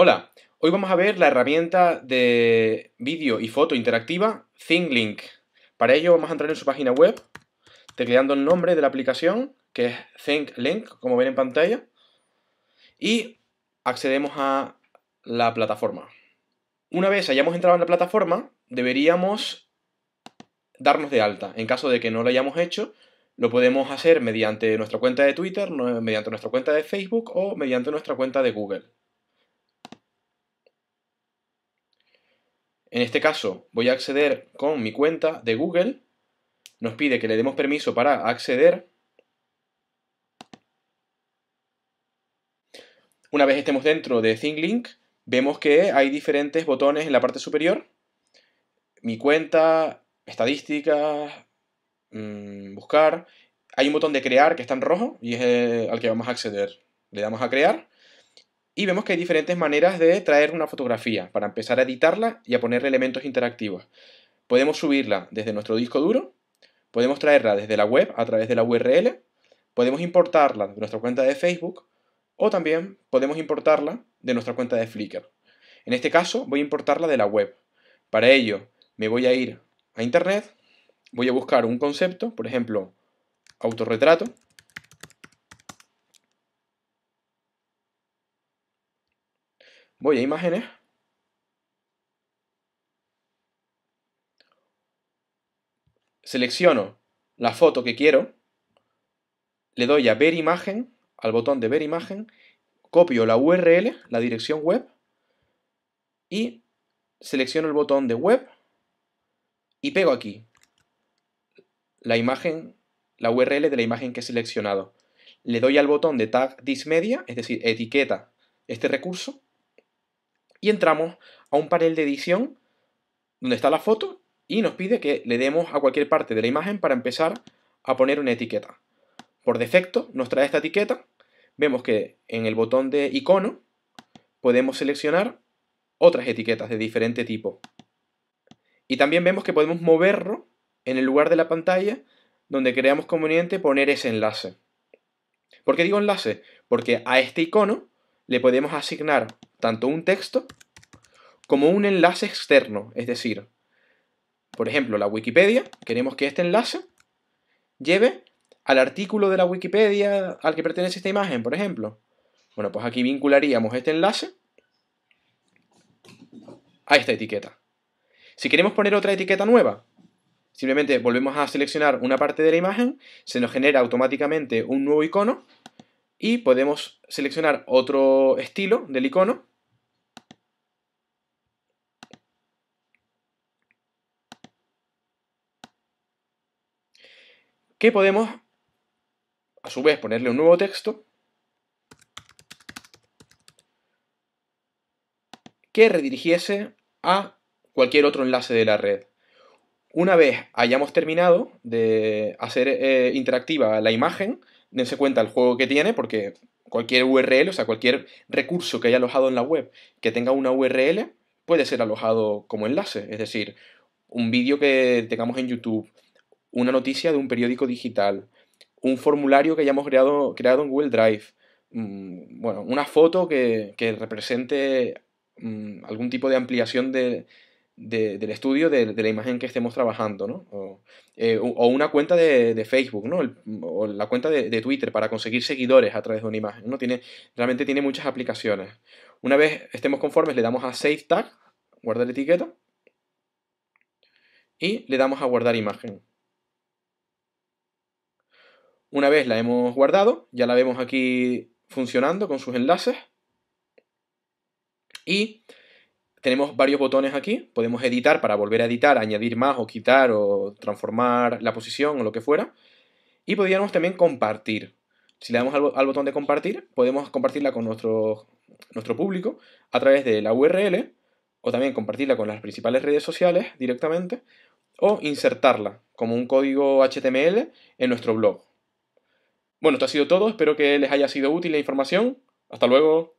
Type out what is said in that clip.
Hola, hoy vamos a ver la herramienta de vídeo y foto interactiva ThingLink. Para ello vamos a entrar en su página web tecleando el nombre de la aplicación que es ThinkLink, como ven en pantalla, y accedemos a la plataforma. Una vez hayamos entrado en la plataforma, deberíamos darnos de alta. En caso de que no lo hayamos hecho, lo podemos hacer mediante nuestra cuenta de Twitter, mediante nuestra cuenta de Facebook o mediante nuestra cuenta de Google. En este caso, voy a acceder con mi cuenta de Google. Nos pide que le demos permiso para acceder. Una vez estemos dentro de Thinglink, vemos que hay diferentes botones en la parte superior. Mi cuenta, estadísticas, mm, buscar. Hay un botón de crear que está en rojo y es al que vamos a acceder. Le damos a crear. Y vemos que hay diferentes maneras de traer una fotografía para empezar a editarla y a ponerle elementos interactivos. Podemos subirla desde nuestro disco duro, podemos traerla desde la web a través de la URL, podemos importarla de nuestra cuenta de Facebook o también podemos importarla de nuestra cuenta de Flickr. En este caso voy a importarla de la web. Para ello me voy a ir a Internet, voy a buscar un concepto, por ejemplo, autorretrato, Voy a imágenes. Selecciono la foto que quiero. Le doy a ver imagen, al botón de ver imagen. Copio la URL, la dirección web. Y selecciono el botón de web. Y pego aquí la imagen, la URL de la imagen que he seleccionado. Le doy al botón de Tag dismedia, es decir, etiqueta este recurso y entramos a un panel de edición donde está la foto y nos pide que le demos a cualquier parte de la imagen para empezar a poner una etiqueta. Por defecto nos trae esta etiqueta. Vemos que en el botón de icono podemos seleccionar otras etiquetas de diferente tipo. Y también vemos que podemos moverlo en el lugar de la pantalla donde creamos conveniente poner ese enlace. ¿Por qué digo enlace? Porque a este icono le podemos asignar tanto un texto como un enlace externo. Es decir, por ejemplo, la Wikipedia, queremos que este enlace lleve al artículo de la Wikipedia al que pertenece esta imagen, por ejemplo. Bueno, pues aquí vincularíamos este enlace a esta etiqueta. Si queremos poner otra etiqueta nueva, simplemente volvemos a seleccionar una parte de la imagen, se nos genera automáticamente un nuevo icono y podemos seleccionar otro estilo del icono que podemos, a su vez, ponerle un nuevo texto que redirigiese a cualquier otro enlace de la red. Una vez hayamos terminado de hacer eh, interactiva la imagen, dense cuenta el juego que tiene, porque cualquier URL, o sea, cualquier recurso que haya alojado en la web que tenga una URL, puede ser alojado como enlace. Es decir, un vídeo que tengamos en YouTube, una noticia de un periódico digital, un formulario que hayamos creado, creado en Google Drive, mm, bueno, una foto que, represente mm, algún tipo de ampliación del estudio de, la imagen que estemos trabajando, eh, O, una cuenta de, Facebook, ¿no? o la cuenta de, Twitter para conseguir seguidores a través de una imagen, Tiene, realmente tiene muchas aplicaciones. Una vez estemos conformes, le damos a Save Tag, guardar etiqueta, y le damos a guardar imagen. Una vez la hemos guardado, ya la vemos aquí funcionando con sus enlaces. Y tenemos varios botones aquí, podemos editar para volver a editar, añadir más o quitar o transformar la posición o lo que fuera. Y podríamos también compartir. Si le damos al, botón de compartir, podemos compartirla con nuestro, nuestro público a través de la URL o también compartirla con las principales redes sociales directamente o insertarla como un código HTML en nuestro blog. Bueno, esto ha sido todo. Espero que les haya sido útil la información. Hasta luego.